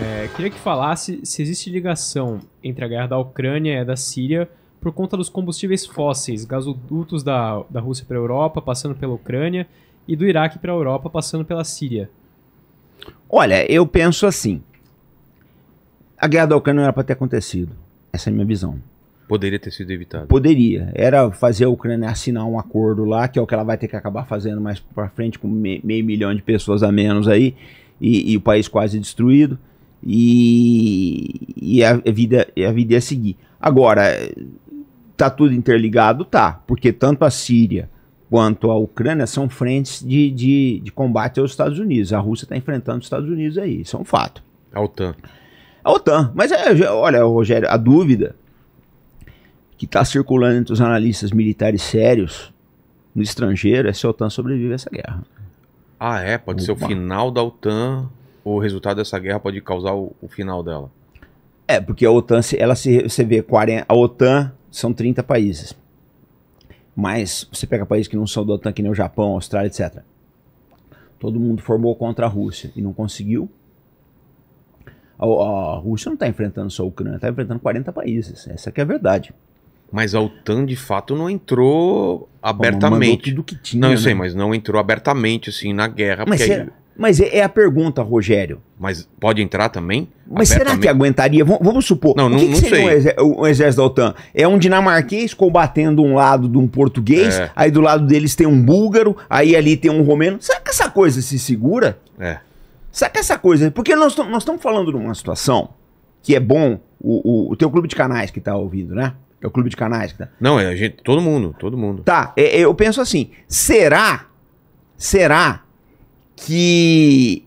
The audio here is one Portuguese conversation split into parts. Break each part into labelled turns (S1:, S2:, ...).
S1: É, queria que falasse se existe ligação entre a guerra da Ucrânia e a da Síria por conta dos combustíveis fósseis, gasodutos da, da Rússia para a Europa, passando pela Ucrânia, e do Iraque para a Europa, passando pela Síria. Olha, eu penso assim. A guerra da Ucrânia não era para ter acontecido. Essa é a minha visão. Poderia ter sido evitado. Poderia. Era fazer a Ucrânia assinar um acordo lá, que é o que ela vai ter que acabar fazendo mais para frente, com meio milhão de pessoas a menos aí, e, e o país quase destruído e, e a vida a vida ia seguir. Agora, tá tudo interligado? Tá, porque tanto a Síria quanto a Ucrânia são frentes de, de, de combate aos Estados Unidos. A Rússia está enfrentando os Estados Unidos aí, isso é um fato. A OTAN. A OTAN. Mas é, olha, Rogério, a dúvida que está circulando entre os analistas militares sérios no estrangeiro é se a OTAN sobrevive a essa guerra. Ah, é? Pode Opa. ser o final da OTAN o resultado dessa guerra pode causar o, o final dela? É, porque a OTAN, ela se, você vê, 40, a OTAN são 30 países. Mas você pega países que não são da OTAN, que nem o Japão, Austrália, etc. Todo mundo formou contra a Rússia e não conseguiu. A, a Rússia não está enfrentando só a Ucrânia, está enfrentando 40 países. Essa é a verdade. Mas a OTAN, de fato, não entrou abertamente. Bom, do que tinha, não, eu né? sei, mas não entrou abertamente, assim, na guerra. Mas porque... será, mas é, é a pergunta, Rogério. Mas pode entrar também? Mas será que aguentaria? vamos supor. Não, não, o que, não que seria sei. Um, exército da OTAN? É um dinamarquês combatendo um lado de um português, é. aí do lado deles tem um búlgaro, aí ali tem um romeno. Será que essa coisa se segura? É. Será que essa coisa. Porque nós estamos falando de uma situação que é bom o, o, o teu clube de canais que está ouvindo, né? É o clube de canais que tá. Não, é a gente, todo mundo, todo mundo. Tá, é, é eu penso assim, será, será que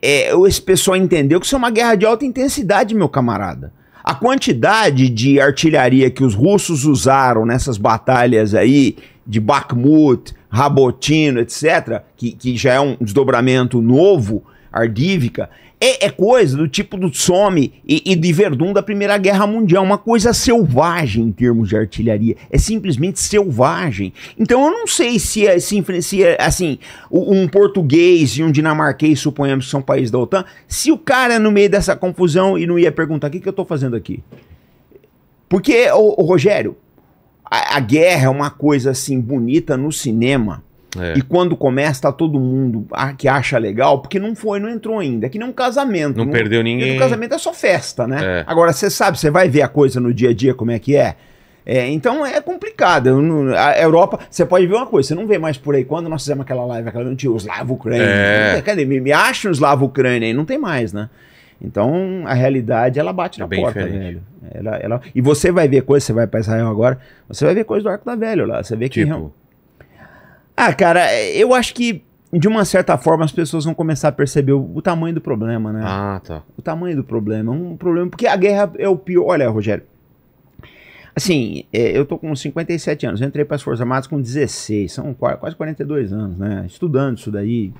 S1: é, esse pessoal entendeu que isso é uma guerra de alta intensidade, meu camarada. A quantidade de artilharia que os russos usaram nessas batalhas aí, de Bakhmut, Rabotino, etc., que, que já é um desdobramento novo, ardívica, é, é coisa do tipo do Somme e, e de Verdun da Primeira Guerra Mundial, uma coisa selvagem em termos de artilharia, é simplesmente selvagem. Então eu não sei se, é se, se é, assim, um português e um dinamarquês, suponhamos que são países da OTAN, se o cara no meio dessa confusão e não ia perguntar o que, que eu estou fazendo aqui. Porque, o Rogério, a, a guerra é uma coisa assim bonita no cinema, é. E quando começa, tá todo mundo ah, que acha legal, porque não foi, não entrou ainda. É que nem um casamento. Não, não perdeu ninguém. Um casamento é só festa, né? É. Agora, você sabe, você vai ver a coisa no dia a dia como é que é. É, então é complicado. Eu, a Europa, você pode ver uma coisa, você não vê mais por aí. Quando nós fizemos aquela live, aquela tinha o Slavo Ucrânia. É. Né? Cadê? Me, me acha um Slavo Ucrânia aí, não tem mais, né? Então a realidade ela bate é na porta, diferente. velho. Ela, ela... E você vai ver coisa você vai para Israel agora, você vai ver coisa do Arco da Velho lá. Você vê que. Tipo... Ah, cara, eu acho que de uma certa forma as pessoas vão começar a perceber o, o, tamanho do problema, né? Ah, tá. O tamanho do problema. Um problema. Porque a guerra é o pior. Olha, Rogério. Assim, é, eu tô com 57 anos. Eu entrei para as Forças Armadas com 16. São quase 42 anos, né? Estudando isso daí.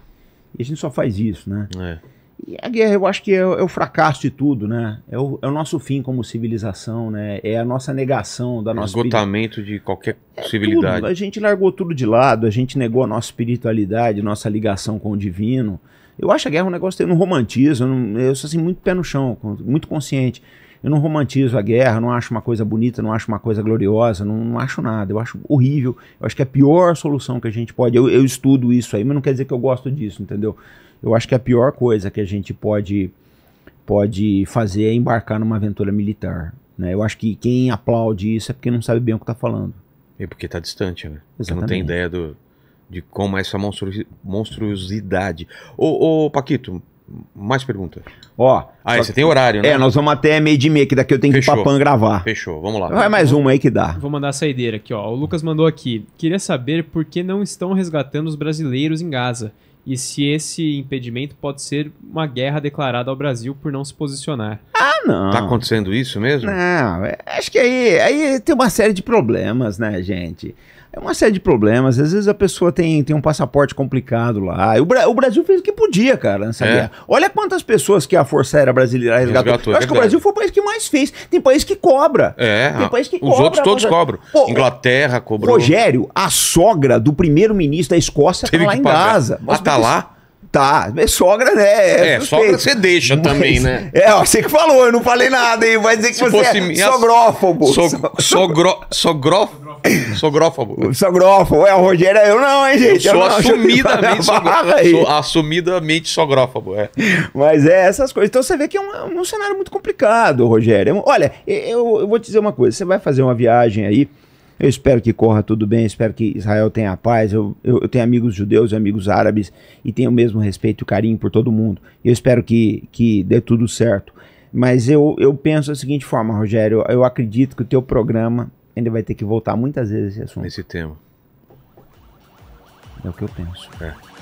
S1: E a gente só faz isso, né? É. E a guerra, eu acho que é, é o fracasso de tudo, né? É o, é o, nosso fim como civilização, né? É a nossa negação da nossa... Esgotamento de qualquer civilidade. É a gente largou tudo de lado, a gente negou a nossa espiritualidade, nossa ligação com o divino. Eu acho a guerra um negócio que eu não eu sou assim, muito pé no chão, muito consciente. Eu não romantizo a guerra, não acho uma coisa bonita, não acho uma coisa gloriosa, não, não acho nada. Eu acho horrível. Eu acho que é a pior solução que a gente pode. Eu, eu estudo isso aí, mas não quer dizer que eu gosto disso, entendeu? Eu acho que a pior coisa que a gente pode, pode fazer é embarcar numa aventura militar. Né? Eu acho que quem aplaude isso é porque não sabe bem o que está falando. É porque está distante, né? não tem ideia do, de como é essa monstruosidade. Ô, ô Paquito, mais perguntas. Ó. Ah, você tem horário, né? É, nós vamos até meio de meia, que daqui eu tenho Fechou. que ir pra Pan gravar. Fechou, vamos lá. Vai mais uma aí que dá. Vou mandar a saideira aqui, ó. O Lucas mandou aqui. Queria saber por que não estão resgatando os brasileiros em Gaza e se esse impedimento pode ser uma guerra declarada ao Brasil por não se posicionar.
S2: Ah! não. Tá
S1: acontecendo isso mesmo? Não, é, acho que aí, aí tem uma série de problemas, né, gente? É uma série de problemas. Às vezes a pessoa tem, tem um passaporte complicado lá. Ah, o, Bra o, Brasil fez o que podia, cara, nessa é. guerra. Olha quantas pessoas que a Força Aérea Brasileira resgatou. resgatou Eu acho que o é Brasil foi o país que mais fez. Tem país que cobra. É. Tem país que Os cobra, outros todos cobram. Pô, Inglaterra cobrou. Rogério, a sogra do primeiro-ministro da Escócia Teve tá lá em pagar. Gaza. Mas ah, tá lá? Tá, é sogra, né? É, é sogra você deixa mas, também, né? É, você que falou, eu não falei nada, hein? Vai dizer que Se você é minha... sogrófobo. So, sogro, sogrófobo. Sogrófobo. Sogrófobo. É, o Rogério é eu não, hein, gente? Eu sou eu não, assumidamente sogrófobo. Sou assumidamente sogrófobo, é. Mas é essas coisas. Então você vê que é um, é um cenário muito complicado, Rogério. Olha, eu, eu vou te dizer uma coisa. Você vai fazer uma viagem aí eu espero que corra tudo bem, espero que Israel tenha paz. Eu, eu, eu, tenho amigos judeus e amigos árabes e tenho o mesmo respeito e carinho por todo mundo. Eu espero que, que dê tudo certo. Mas eu, eu penso da seguinte forma, Rogério: eu acredito que o teu programa ainda vai ter que voltar muitas vezes esse assunto. Esse tema. É o que eu penso. É.